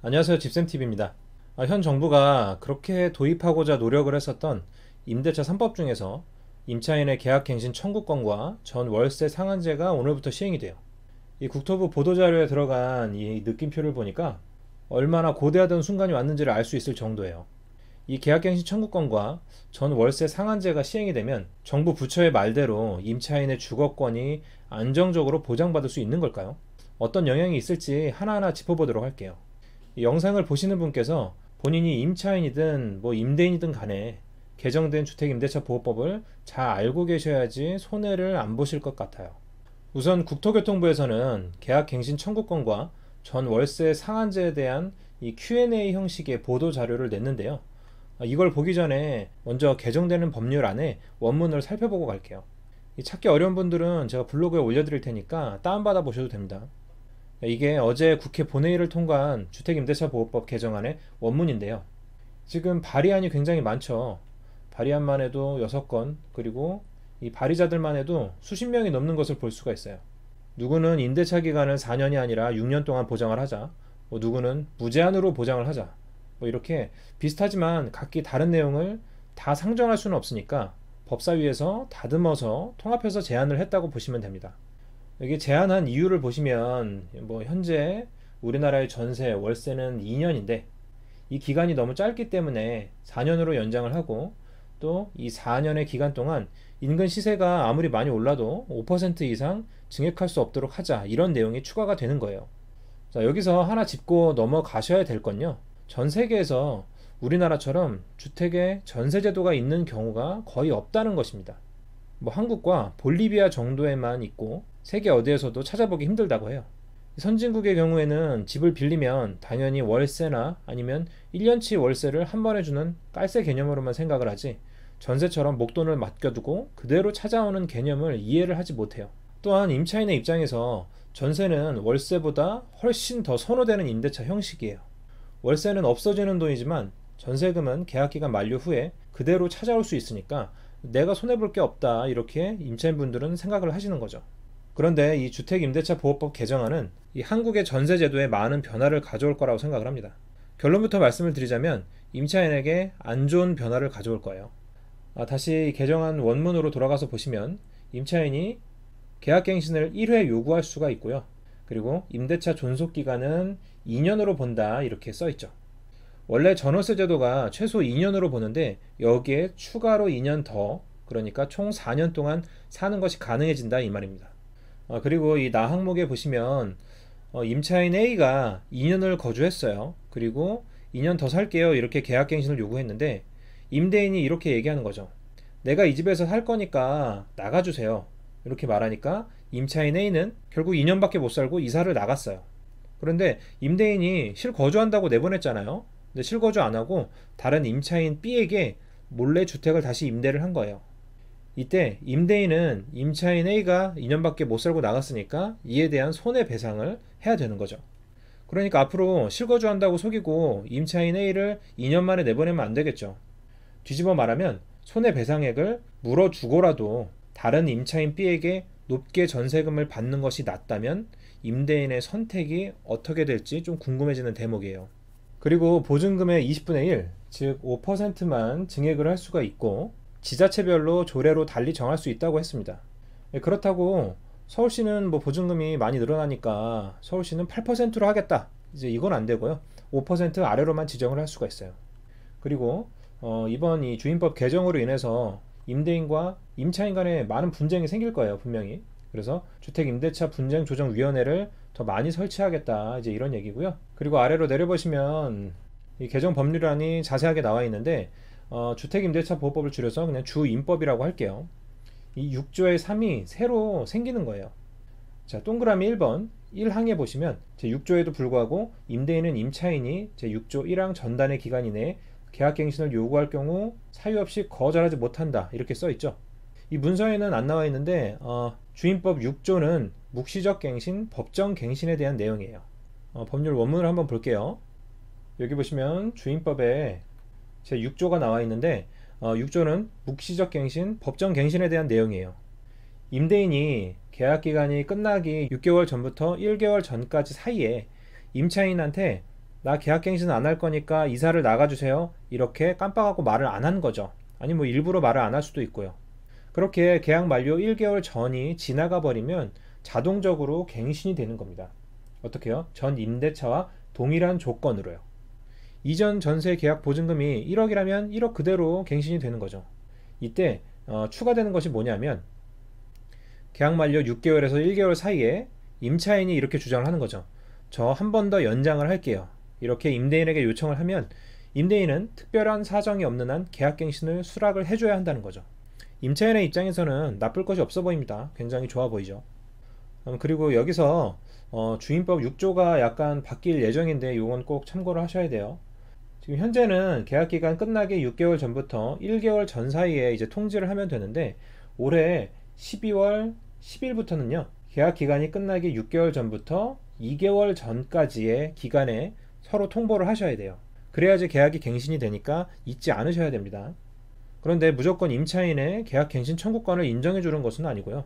안녕하세요. 집쌤TV입니다. 아, 현 정부가 그렇게 도입하고자 노력을 했었던 임대차 3법 중에서 임차인의 계약갱신 청구권과 전 월세 상한제가 오늘부터 시행이 돼요. 이 국토부 보도자료에 들어간 이 느낌표를 보니까 얼마나 고대하던 순간이 왔는지를 알 수 있을 정도예요. 이 계약갱신 청구권과 전 월세 상한제가 시행이 되면 정부 부처의 말대로 임차인의 주거권이 안정적으로 보장받을 수 있는 걸까요? 어떤 영향이 있을지 하나하나 짚어보도록 할게요. 영상을 보시는 분께서 본인이 임차인이든 뭐 임대인이든 간에 개정된 주택임대차 보호법을 잘 알고 계셔야지 손해를 안 보실 것 같아요. 우선 국토교통부에서는 계약갱신 청구권과 전 월세 상한제에 대한 이 Q&A 형식의 보도 자료를 냈는데요. 아, 이걸 보기 전에 먼저 개정되는 법률 안에 원문을 살펴보고 갈게요. 찾기 어려운 분들은 제가 블로그에 올려드릴 테니까 다운받아 보셔도 됩니다. 이게 어제 국회 본회의를 통과한 주택임대차보호법 개정안의 원문인데요. 지금 발의안이 굉장히 많죠. 발의안만 해도 6건, 그리고 이 발의자들만 해도 수십 명이 넘는 것을 볼 수가 있어요. 누구는 임대차 기간을 4년이 아니라 6년 동안 보장을 하자, 뭐 누구는 무제한으로 보장을 하자, 뭐 이렇게 비슷하지만 각기 다른 내용을 다 상정할 수는 없으니까 법사위에서 다듬어서 통합해서 제안을 했다고 보시면 됩니다. 여기 제한한 이유를 보시면 뭐 현재 우리나라의 전세 월세는 2년인데 이 기간이 너무 짧기 때문에 4년으로 연장을 하고 또 이 4년의 기간 동안 인근 시세가 아무리 많이 올라도 5% 이상 증액할 수 없도록 하자 이런 내용이 추가가 되는 거예요. 자 여기서 하나 짚고 넘어가셔야 될 건요. 전 세계에서 우리나라처럼 주택에 전세 제도가 있는 경우가 거의 없다는 것입니다. 뭐 한국과 볼리비아 정도에만 있고 세계 어디에서도 찾아보기 힘들다고 해요. 선진국의 경우에는 집을 빌리면 당연히 월세나 아니면 1년치 월세를 한 번에 주는 깔세 개념으로만 생각을 하지 전세처럼 목돈을 맡겨두고 그대로 찾아오는 개념을 이해를 하지 못해요. 또한 임차인의 입장에서 전세는 월세보다 훨씬 더 선호되는 임대차 형식이에요. 월세는 없어지는 돈이지만 전세금은 계약기간 만료 후에 그대로 찾아올 수 있으니까 내가 손해볼 게 없다 이렇게 임차인분들은 생각을 하시는 거죠. 그런데 이 주택임대차보호법 개정안은 이 한국의 전세제도에 많은 변화를 가져올 거라고 생각을 합니다. 결론부터 말씀을 드리자면 임차인에게 안 좋은 변화를 가져올 거예요. 아, 다시 개정안 원문으로 돌아가서 보시면 임차인이 계약갱신을 1회 요구할 수가 있고요. 그리고 임대차 존속기간은 2년으로 본다 이렇게 써있죠. 원래 전월세 제도가 최소 2년으로 보는데 여기에 추가로 2년 더 그러니까 총 4년 동안 사는 것이 가능해진다 이 말입니다. 어, 그리고 이 나 항목에 보시면 어, 임차인 A가 2년을 거주했어요. 그리고 2년 더 살게요. 이렇게 계약갱신을 요구했는데 임대인이 이렇게 얘기하는 거죠. 내가 이 집에서 살 거니까 나가주세요. 이렇게 말하니까 임차인 A는 결국 2년밖에 못 살고 이사를 나갔어요. 그런데 임대인이 실거주한다고 내보냈잖아요. 근데 실거주 안 하고 다른 임차인 B에게 몰래 주택을 다시 임대를 한 거예요. 이때 임대인은 임차인 A가 2년밖에 못 살고 나갔으니까 이에 대한 손해배상을 해야 되는 거죠. 그러니까 앞으로 실거주한다고 속이고 임차인 A를 2년 만에 내보내면 안 되겠죠. 뒤집어 말하면 손해배상액을 물어주고라도 다른 임차인 B에게 높게 전세금을 받는 것이 낫다면 임대인의 선택이 어떻게 될지 좀 궁금해지는 대목이에요. 그리고 보증금의 20분의 1, 즉 5%만 증액을 할 수가 있고 지자체별로 조례로 달리 정할 수 있다고 했습니다. 예, 그렇다고 서울시는 뭐 보증금이 많이 늘어나니까 서울시는 8%로 하겠다. 이제 이건 안 되고요. 5% 아래로만 지정을 할 수가 있어요. 그리고 어 이번 이 주임법 개정으로 인해서 임대인과 임차인 간에 많은 분쟁이 생길 거예요, 분명히. 그래서 주택임대차 분쟁조정위원회를 더 많이 설치하겠다. 이제 이런 얘기고요. 그리고 아래로 내려보시면 이 개정 법률안이 자세하게 나와 있는데 어, 주택임대차보호법을 줄여서 그냥 주임법이라고 할게요. 이 6조의 3이 새로 생기는 거예요. 자, 동그라미 1번 1항에 보시면 제6조에도 불구하고 임대인은 임차인이 제6조 1항 전단의 기간 이내에 계약갱신을 요구할 경우 사유 없이 거절하지 못한다 이렇게 써 있죠. 이 문서에는 안 나와 있는데 어, 주임법 6조는 묵시적 갱신, 법정 갱신에 대한 내용이에요. 어, 법률 원문을 한번 볼게요. 여기 보시면 주임법에 제 6조가 나와 있는데 어, 6조는 묵시적 갱신, 법정 갱신에 대한 내용이에요. 임대인이 계약 기간이 끝나기 6개월 전부터 1개월 전까지 사이에 임차인한테 나 계약 갱신 안 할 거니까 이사를 나가주세요. 이렇게 깜빡하고 말을 안 한 거죠. 아니 뭐 일부러 말을 안 할 수도 있고요. 그렇게 계약 만료 1개월 전이 지나가 버리면 자동적으로 갱신이 되는 겁니다. 어떻게요? 전 임대차와 동일한 조건으로요. 이전 전세 계약 보증금이 1억이라면 1억 그대로 갱신이 되는 거죠. 이때 어, 추가되는 것이 뭐냐면 계약 만료 6개월에서 1개월 사이에 임차인이 이렇게 주장을 하는 거죠. 저 한 번 더 연장을 할게요. 이렇게 임대인에게 요청을 하면 임대인은 특별한 사정이 없는 한 계약갱신을 수락을 해줘야 한다는 거죠. 임차인의 입장에서는 나쁠 것이 없어 보입니다. 굉장히 좋아 보이죠. 음, 그리고 여기서 어, 주임법 6조가 약간 바뀔 예정인데 이건 꼭 참고를 하셔야 돼요. 지금 현재는 계약 기간 끝나기 6개월 전부터 1개월 전 사이에 이제 통지를 하면 되는데 올해 12월 10일부터는요. 계약 기간이 끝나기 6개월 전부터 2개월 전까지의 기간에 서로 통보를 하셔야 돼요. 그래야지 계약이 갱신이 되니까 잊지 않으셔야 됩니다. 그런데 무조건 임차인의 계약 갱신 청구권을 인정해 주는 것은 아니고요.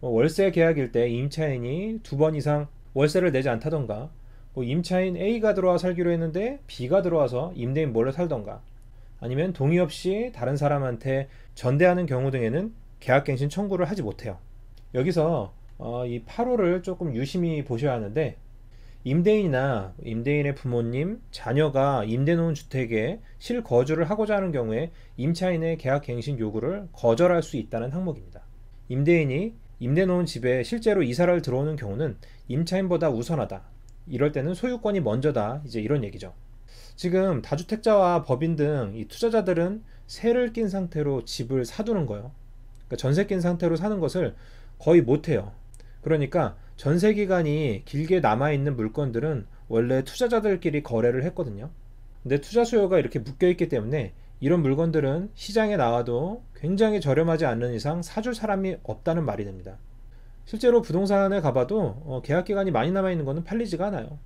뭐 월세 계약일 때 임차인이 두 번 이상 월세를 내지 않다던가 뭐 임차인 A가 들어와 살기로 했는데 B가 들어와서 임대인 몰래 살던가 아니면 동의 없이 다른 사람한테 전대하는 경우 등에는 계약갱신 청구를 하지 못해요. 여기서 어, 이 8호를 조금 유심히 보셔야 하는데 임대인이나 임대인의 부모님, 자녀가 임대놓은 주택에 실거주를 하고자 하는 경우에 임차인의 계약갱신 요구를 거절할 수 있다는 항목입니다. 임대인이 임대놓은 집에 실제로 이사를 들어오는 경우는 임차인보다 우선하다 이럴 때는 소유권이 먼저다. 이제 이런 얘기죠. 지금 다주택자와 법인 등 이 투자자들은 세를 낀 상태로 집을 사두는 거예요. 그러니까 전세 낀 상태로 사는 것을 거의 못해요. 그러니까 전세 기간이 길게 남아있는 물건들은 원래 투자자들끼리 거래를 했거든요. 근데 투자 수요가 이렇게 묶여있기 때문에 이런 물건들은 시장에 나와도 굉장히 저렴하지 않는 이상 사줄 사람이 없다는 말이 됩니다. 실제로 부동산에 가봐도 어, 계약 기간이 많이 남아 있는 것은 팔리지가 않아요.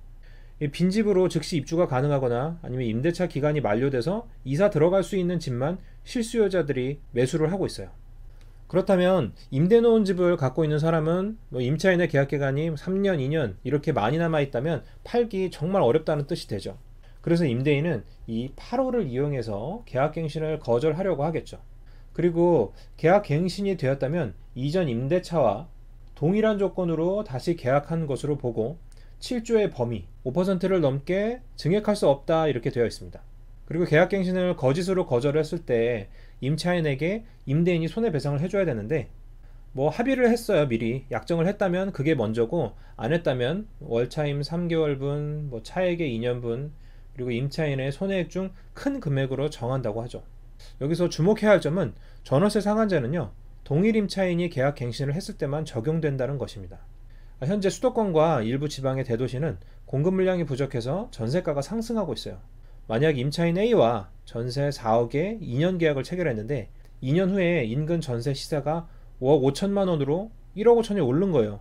빈집으로 즉시 입주가 가능하거나 아니면 임대차 기간이 만료돼서 이사 들어갈 수 있는 집만 실수요자들이 매수를 하고 있어요. 그렇다면 임대 놓은 집을 갖고 있는 사람은 뭐 임차인의 계약 기간이 3년, 2년 이렇게 많이 남아 있다면 팔기 정말 어렵다는 뜻이 되죠. 그래서 임대인은 이 8호를 이용해서 계약 갱신을 거절하려고 하겠죠. 그리고 계약 갱신이 되었다면 이전 임대차와 동일한 조건으로 다시 계약한 것으로 보고 7조의 범위 5%를 넘게 증액할 수 없다 이렇게 되어 있습니다. 그리고 계약갱신을 거짓으로 거절했을 때 임차인에게 임대인이 손해배상을 해줘야 되는데 뭐 합의를 했어요 미리 약정을 했다면 그게 먼저고 안 했다면 월차임 3개월분 뭐 차액의 2년분 그리고 임차인의 손해액 중 큰 금액으로 정한다고 하죠 여기서 주목해야 할 점은 전월세 상한제는요 동일 임차인이 계약 갱신을 했을 때만 적용된다는 것입니다. 아, 현재 수도권과 일부 지방의 대도시는 공급 물량이 부족해서 전세가가 상승하고 있어요. 만약 임차인 A와 전세 4억에 2년 계약을 체결했는데 2년 후에 인근 전세 시세가 5억 5천만 원으로 1억 5천이 오른 거예요.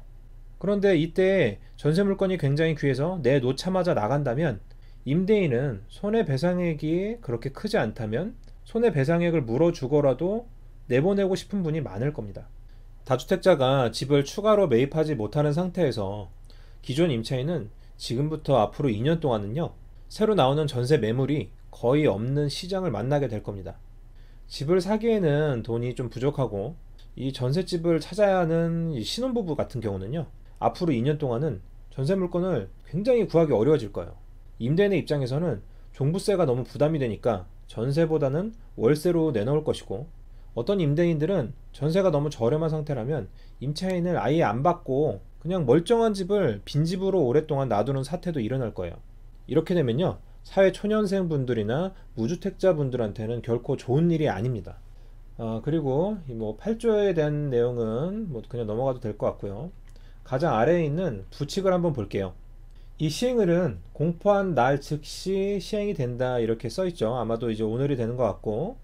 그런데 이때 전세 물건이 굉장히 귀해서 내놓자마자 나간다면 임대인은 손해배상액이 그렇게 크지 않다면 손해배상액을 물어주고라도 내보내고 싶은 분이 많을 겁니다. 다주택자가 집을 추가로 매입하지 못하는 상태에서 기존 임차인은 지금부터 앞으로 2년 동안은요, 새로 나오는 전세 매물이 거의 없는 시장을 만나게 될 겁니다. 집을 사기에는 돈이 좀 부족하고 이 전셋집을 찾아야 하는 신혼부부 같은 경우는요, 앞으로 2년 동안은 전세 물건을 굉장히 구하기 어려워질 거예요. 임대인의 입장에서는 종부세가 너무 부담이 되니까 전세보다는 월세로 내놓을 것이고 어떤 임대인들은 전세가 너무 저렴한 상태라면 임차인을 아예 안 받고 그냥 멀쩡한 집을 빈집으로 오랫동안 놔두는 사태도 일어날 거예요. 이렇게 되면요. 사회 초년생 분들이나 무주택자 분들한테는 결코 좋은 일이 아닙니다. 어, 그리고 뭐 8조에 대한 내용은 뭐 그냥 넘어가도 될 것 같고요. 가장 아래에 있는 부칙을 한번 볼게요. 이 시행을은 공포한 날 즉시 시행이 된다 이렇게 써 있죠. 아마도 이제 오늘이 되는 것 같고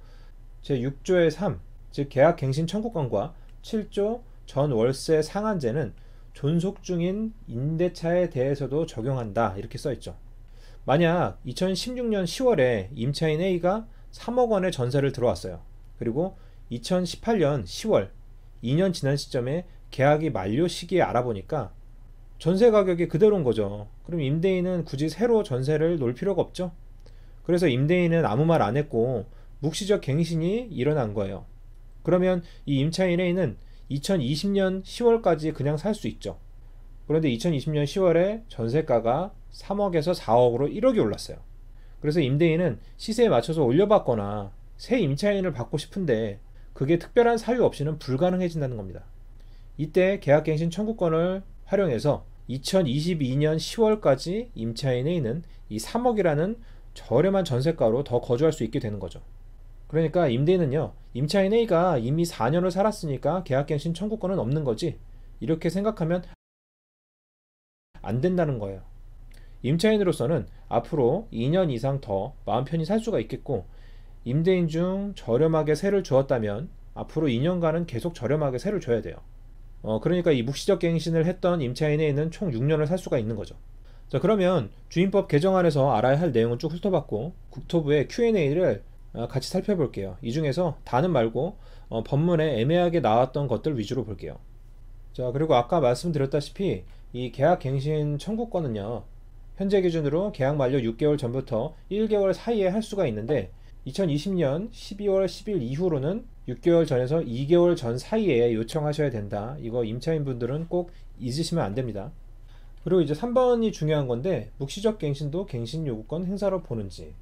제 6조의 3즉 계약갱신 청구권과 7조 전월세 상한제는 존속 중인 임대차에 대해서도 적용한다 이렇게 써 있죠. 만약 2016년 10월에 임차인 A가 3억 원의 전세를 들어왔어요. 그리고 2018년 10월 2년 지난 시점에 계약이 만료 시기에 알아보니까 전세 가격이 그대로인 거죠. 그럼 임대인은 굳이 새로 전세를 놓을 필요가 없죠. 그래서 임대인은 아무 말 안 했고 묵시적 갱신이 일어난 거예요. 그러면 이 임차 1A는 2020년 10월까지 그냥 살 수 있죠. 그런데 2020년 10월에 전세가가 3억에서 4억으로 1억이 올랐어요. 그래서 임대인은 시세에 맞춰서 올려받거나 새 임차인을 받고 싶은데 그게 특별한 사유 없이는 불가능해진다는 겁니다. 이때 계약갱신 청구권을 활용해서 2022년 10월까지 임차인 A는 이 3억이라는 저렴한 전세가로 더 거주할 수 있게 되는 거죠. 그러니까 임대인은요. 임차인 A가 이미 4년을 살았으니까 계약갱신 청구권은 없는 거지. 이렇게 생각하면 안 된다는 거예요. 임차인으로서는 앞으로 2년 이상 더 마음 편히 살 수가 있겠고 임대인 중 저렴하게 세를 주었다면 앞으로 2년간은 계속 저렴하게 세를 줘야 돼요. 어, 그러니까 이 묵시적 갱신을 했던 임차인 A는 총 6년을 살 수가 있는 거죠. 자, 그러면 주임법 개정안에서 알아야 할 내용은 쭉 훑어봤고 국토부의 Q&A를 어, 같이 살펴볼게요. 이 중에서 단은 말고 어, 본문에 애매하게 나왔던 것들 위주로 볼게요. 자 그리고 아까 말씀드렸다시피 이 계약갱신 청구권은요 현재 기준으로 계약 만료 6개월 전부터 1개월 사이에 할 수가 있는데 2020년 12월 10일 이후로는 6개월 전에서 2개월 전 사이에 요청하셔야 된다. 이거 임차인분들은 꼭 잊으시면 안 됩니다. 그리고 이제 3번이 중요한 건데 묵시적 갱신도 갱신 요구권 행사로 보는지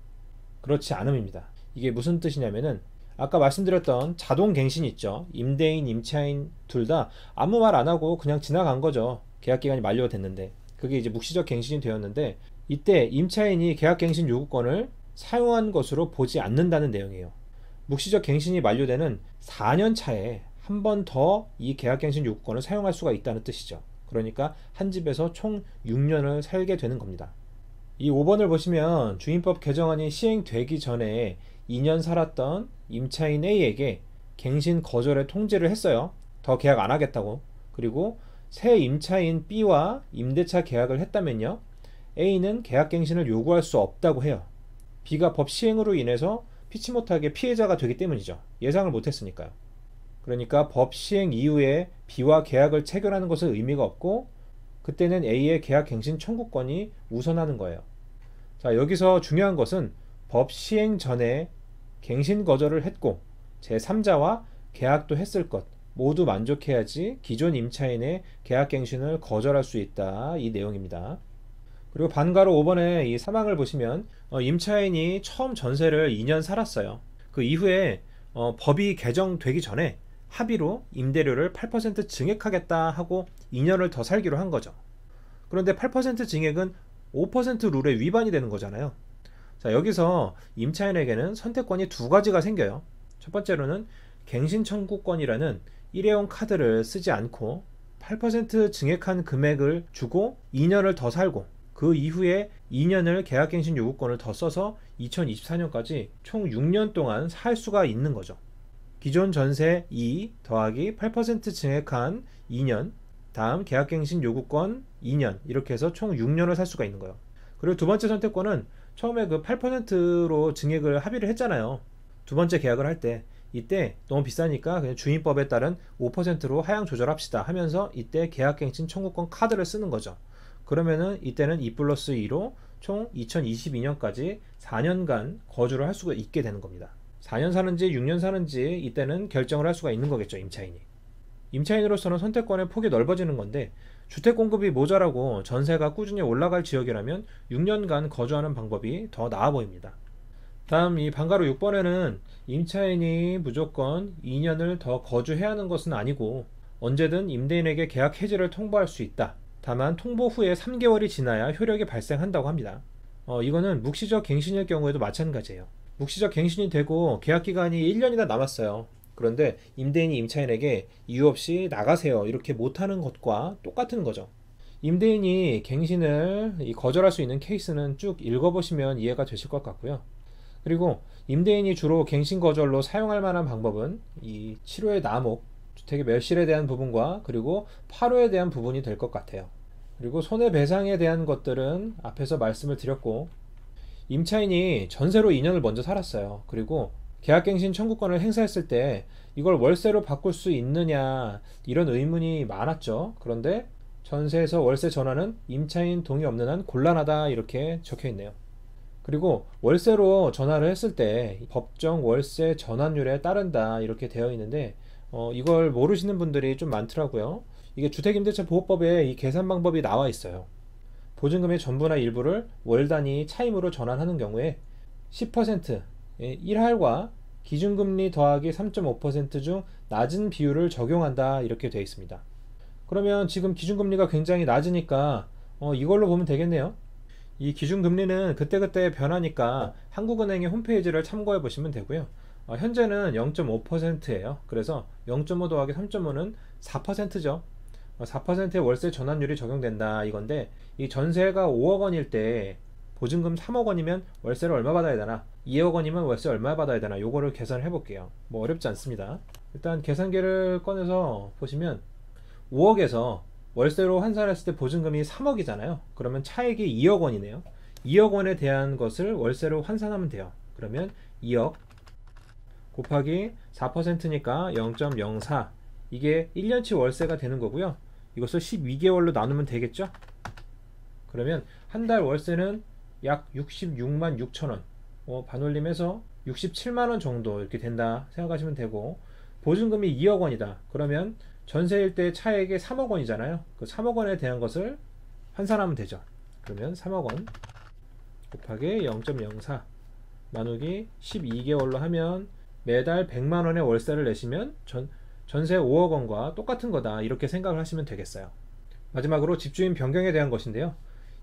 그렇지 않음입니다. 이게 무슨 뜻이냐면은 아까 말씀드렸던 자동 갱신 있죠. 임대인, 임차인 둘 다 아무 말 안 하고 그냥 지나간 거죠. 계약 기간이 만료됐는데 가 그게 이제 묵시적 갱신이 되었는데 이때 임차인이 계약 갱신 요구권을 사용한 것으로 보지 않는다는 내용이에요. 묵시적 갱신이 만료되는 4년 차에 한 번 더 이 계약 갱신 요구권을 사용할 수가 있다는 뜻이죠. 그러니까 한 집에서 총 6년을 살게 되는 겁니다. 이 5번을 보시면 주임법 개정안이 시행되기 전에 2년 살았던 임차인 A에게 갱신 거절의 통지를 했어요. 더 계약 안 하겠다고. 그리고 새 임차인 B와 임대차 계약을 했다면요. A는 계약 갱신을 요구할 수 없다고 해요. B가 법 시행으로 인해서 피치 못하게 피해자가 되기 때문이죠. 예상을 못했으니까요. 그러니까 법 시행 이후에 B와 계약을 체결하는 것은 의미가 없고 그때는 A의 계약 갱신 청구권이 우선하는 거예요. 자, 여기서 중요한 것은 법 시행 전에 갱신 거절을 했고 제3자와 계약도 했을 것 모두 만족해야지 기존 임차인의 계약 갱신을 거절할 수 있다 이 내용입니다. 그리고 반가로 5번의이 사망을 보시면 어, 임차인이 처음 전세를 2년 살았어요. 그 이후에 어, 법이 개정되기 전에 합의로 임대료를 8% 증액하겠다 하고 2년을 더 살기로 한 거죠. 그런데 8% 증액은 5% 룰에 위반이 되는 거잖아요. 자 여기서 임차인에게는 선택권이 두 가지가 생겨요. 첫 번째로는 갱신 청구권이라는 일회용 카드를 쓰지 않고 8% 증액한 금액을 주고 2년을 더 살고 그 이후에 2년을 계약갱신 요구권을 더 써서 2024년까지 총 6년 동안 살 수가 있는 거죠. 기존 전세 2 더하기 8% 증액한 2년 다음 계약갱신 요구권 2년 이렇게 해서 총 6년을 살 수가 있는 거예요. 그리고 두 번째 선택권은 처음에 그 8%로 증액을 합의를 했잖아요. 두 번째 계약을 할 때 이때 너무 비싸니까 그냥 주인법에 따른 5%로 하향 조절합시다 하면서 이때 계약갱신 청구권 카드를 쓰는 거죠. 그러면은 이때는 2 플러스 2로 총 2022년까지 4년간 거주를 할 수가 있게 되는 겁니다. 4년 사는지 6년 사는지 이때는 결정을 할 수가 있는 거겠죠 임차인이. 임차인으로서는 선택권의 폭이 넓어지는 건데 주택 공급이 모자라고 전세가 꾸준히 올라갈 지역이라면 6년간 거주하는 방법이 더 나아 보입니다. 다음 이 방가로 6번에는 임차인이 무조건 2년을 더 거주해야 하는 것은 아니고 언제든 임대인에게 계약 해지를 통보할 수 있다. 다만 통보 후에 3개월이 지나야 효력이 발생한다고 합니다. 어, 이거는 묵시적 갱신일 경우에도 마찬가지예요. 묵시적 갱신이 되고 계약 기간이 1년이나 남았어요. 그런데 임대인이 임차인에게 이유 없이 나가세요. 이렇게 못하는 것과 똑같은 거죠. 임대인이 갱신을 거절할 수 있는 케이스는 쭉 읽어보시면 이해가 되실 것 같고요. 그리고 임대인이 주로 갱신 거절로 사용할 만한 방법은 이 7호의 나목, 주택의 멸실에 대한 부분과 그리고 8호에 대한 부분이 될 것 같아요. 그리고 손해배상에 대한 것들은 앞에서 말씀을 드렸고 임차인이 전세로 2년을 먼저 살았어요. 그리고 계약갱신 청구권을 행사했을 때 이걸 월세로 바꿀 수 있느냐 이런 의문이 많았죠. 그런데 전세에서 월세 전환은 임차인 동의 없는 한 곤란하다 이렇게 적혀 있네요. 그리고 월세로 전환을 했을 때 법정 월세 전환율에 따른다 이렇게 되어 있는데 어, 이걸 모르시는 분들이 좀 많더라고요. 이게 주택임대차보호법에 이 계산 방법이 나와 있어요. 보증금의 전부나 일부를 월 단위 차임으로 전환하는 경우에 10% 1할과 예, 기준금리 더하기 3.5%중 낮은 비율을 적용한다 이렇게 되어 있습니다. 그러면 지금 기준금리가 굉장히 낮으니까 어, 이걸로 보면 되겠네요. 이 기준금리는 그때그때 변하니까 한국은행의 홈페이지를 참고해 보시면 되고요. 어, 현재는 0.5%예요. 그래서 0.5 더하기 3.5는 4%죠. 4%의 월세 전환율이 적용된다 이건데 이 전세가 5억 원일 때 보증금 3억 원이면 월세를 얼마 받아야 되나? 2억 원이면 월세 얼마 받아야 되나 요거를 계산해 볼게요 뭐 어렵지 않습니다 일단 계산기를 꺼내서 보시면 5억에서 월세로 환산했을 때 보증금이 3억이잖아요 그러면 차액이 2억 원이네요 2억 원에 대한 것을 월세로 환산하면 돼요 그러면 2억 곱하기 4%니까 0.04 이게 1년치 월세가 되는 거고요 이것을 12개월로 나누면 되겠죠 그러면 한 달 월세는 약 66만 6천원 어, 반올림해서 67만원 정도 이렇게 된다 생각하시면 되고 보증금이 2억 원이다 그러면 전세일 때 차액이 3억 원이잖아요 그 3억 원에 대한 것을 환산하면 되죠 그러면 3억 원 곱하기 0.04 나누기 12개월로 하면 매달 100만 원의 월세를 내시면 전, 전세 5억 원과 똑같은 거다 이렇게 생각을 하시면 되겠어요 마지막으로 집주인 변경에 대한 것인데요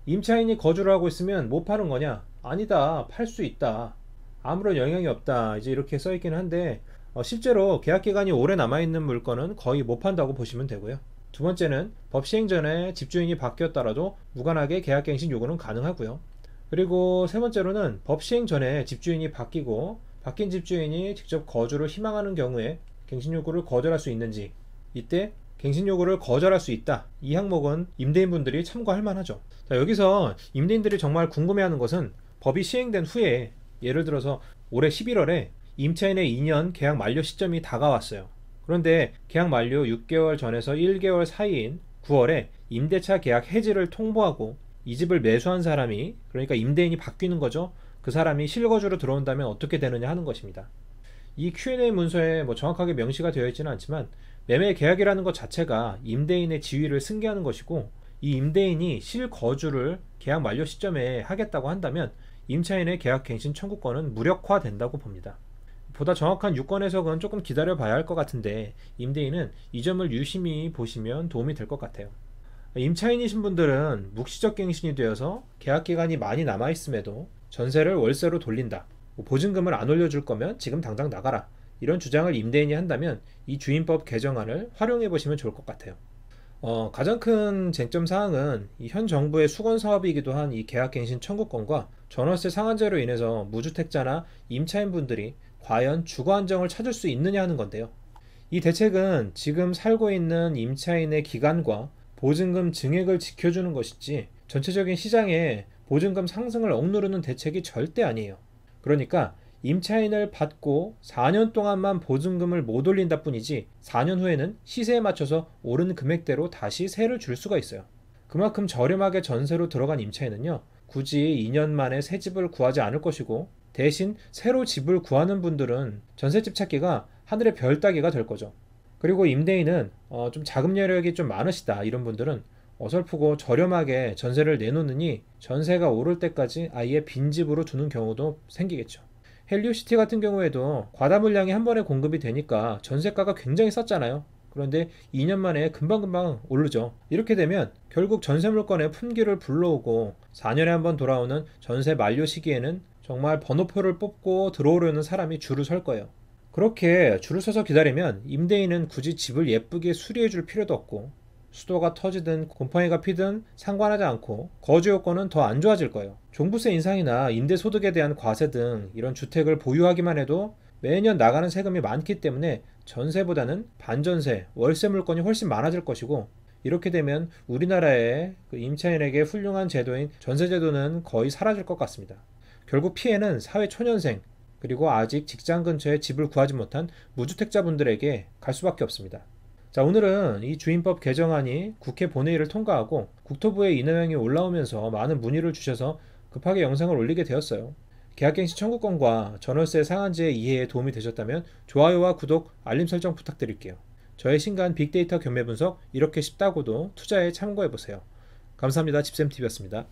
임차인이 거주를 하고 있으면 못 뭐 파는 거냐? 아니다. 팔 수 있다. 아무런 영향이 없다. 이제 이렇게 써 있긴 한데 어, 실제로 계약 기간이 오래 남아 있는 물건은 거의 못 판다고 보시면 되고요. 두 번째는 법 시행 전에 집주인이 바뀌었더라도 무관하게 계약갱신 요구는 가능하고요. 그리고 세 번째로는 법 시행 전에 집주인이 바뀌고 바뀐 집주인이 직접 거주를 희망하는 경우에 갱신 요구를 거절할 수 있는지 이때 갱신 요구를 거절할 수 있다. 이 항목은 임대인분들이 참고할 만하죠. 자, 여기서 임대인들이 정말 궁금해하는 것은 법이 시행된 후에 예를 들어서 올해 11월에 임차인의 2년 계약 만료 시점이 다가왔어요. 그런데 계약 만료 6개월 전에서 1개월 사이인 9월에 임대차 계약 해지를 통보하고 이 집을 매수한 사람이 그러니까 임대인이 바뀌는 거죠. 그 사람이 실거주로 들어온다면 어떻게 되느냐 하는 것입니다. 이 Q&A 문서에 뭐 정확하게 명시가 되어 있지는 않지만 매매 계약이라는 것 자체가 임대인의 지위를 승계하는 것이고 이 임대인이 실거주를 계약 만료 시점에 하겠다고 한다면 임차인의 계약 갱신 청구권은 무력화된다고 봅니다. 보다 정확한 유권 해석은 조금 기다려 봐야 할 것 같은데 임대인은 이 점을 유심히 보시면 도움이 될 것 같아요. 임차인이신 분들은 묵시적 갱신이 되어서 계약 기간이 많이 남아 있음에도 전세를 월세로 돌린다. 뭐 보증금을 안 올려줄 거면 지금 당장 나가라. 이런 주장을 임대인이 한다면 이 주임법 개정안을 활용해 보시면 좋을 것 같아요. 어, 가장 큰 쟁점 사항은 현 정부의 수건 사업이기도 한 이 계약갱신 청구권과 전월세 상한제로 인해서 무주택자나 임차인분들이 과연 주거 안정을 찾을 수 있느냐 하는 건데요. 이 대책은 지금 살고 있는 임차인의 기간과 보증금 증액을 지켜주는 것이지 전체적인 시장에 보증금 상승을 억누르는 대책이 절대 아니에요. 그러니까 임차인을 받고 4년 동안만 보증금을 못 올린다 뿐이지 4년 후에는 시세에 맞춰서 오른 금액대로 다시 세를 줄 수가 있어요. 그만큼 저렴하게 전세로 들어간 임차인은요, 굳이 2년 만에 새 집을 구하지 않을 것이고, 대신 새로 집을 구하는 분들은 전세집 찾기가 하늘의 별 따기가 될 거죠. 그리고 임대인은 어, 좀 자금 여력이 좀 많으시다 이런 분들은 어설프고 저렴하게 전세를 내놓느니 전세가 오를 때까지 아예 빈집으로 두는 경우도 생기겠죠. 헬리오시티 같은 경우에도 과다 물량이 한 번에 공급이 되니까 전세가가 굉장히 쌌잖아요. 그런데 2년 만에 금방금방 오르죠. 이렇게 되면 결국 전세 물건의 품귀를 불러오고 4년에 한 번 돌아오는 전세 만료 시기에는 정말 번호표를 뽑고 들어오려는 사람이 줄을 설 거예요. 그렇게 줄을 서서 기다리면 임대인은 굳이 집을 예쁘게 수리해 줄 필요도 없고 수도가 터지든 곰팡이가 피든 상관하지 않고 거주 여건은 더 안 좋아질 거예요. 종부세 인상이나 임대 소득에 대한 과세 등 이런 주택을 보유하기만 해도 매년 나가는 세금이 많기 때문에 전세보다는 반전세, 월세 물건이 훨씬 많아질 것이고 이렇게 되면 우리나라의 그 임차인에게 훌륭한 제도인 전세제도는 거의 사라질 것 같습니다. 결국 피해는 사회 초년생, 그리고 아직 직장 근처에 집을 구하지 못한 무주택자분들에게 갈 수밖에 없습니다. 자, 오늘은 이 주임법 개정안이 국회 본회의를 통과하고 국토부에 이 내용이 올라오면서 많은 문의를 주셔서 급하게 영상을 올리게 되었어요. 계약갱신 청구권과 전월세 상한제 이해에 도움이 되셨다면 좋아요와 구독, 알림 설정 부탁드릴게요. 저의 신간 빅데이터 경매 분석 이렇게 쉽다고도 투자에 참고해보세요. 감사합니다. 집샘TV였습니다.